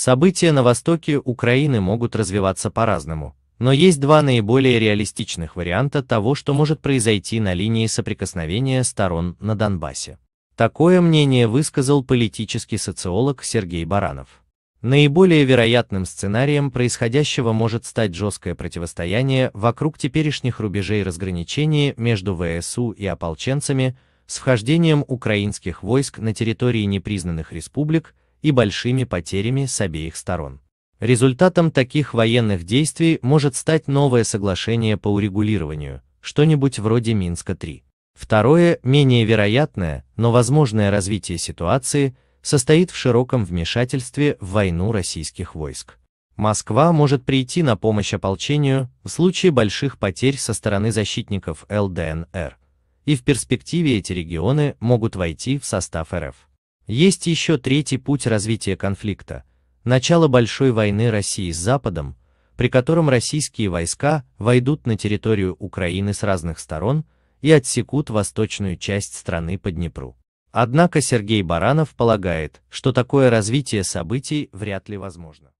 События на востоке Украины могут развиваться по-разному, но есть два наиболее реалистичных варианта того, что может произойти на линии соприкосновения сторон на Донбассе. Такое мнение высказал политический социолог Сергей Баранов. Наиболее вероятным сценарием происходящего может стать жесткое противостояние вокруг теперешних рубежей разграничения между ВСУ и ополченцами с вхождением украинских войск на территории непризнанных республик и большими потерями с обеих сторон. Результатом таких военных действий может стать новое соглашение по урегулированию, что-нибудь вроде Минска-3. Второе, менее вероятное, но возможное развитие ситуации, состоит в широком вмешательстве в войну российских войск. Москва может прийти на помощь ополчению в случае больших потерь со стороны защитников ЛДНР, и в перспективе эти регионы могут войти в состав РФ. Есть еще третий путь развития конфликта – начало большой войны России с Западом, при котором российские войска войдут на территорию Украины с разных сторон и отсекут восточную часть страны по Днепру. Однако Сергей Баранов полагает, что такое развитие событий вряд ли возможно.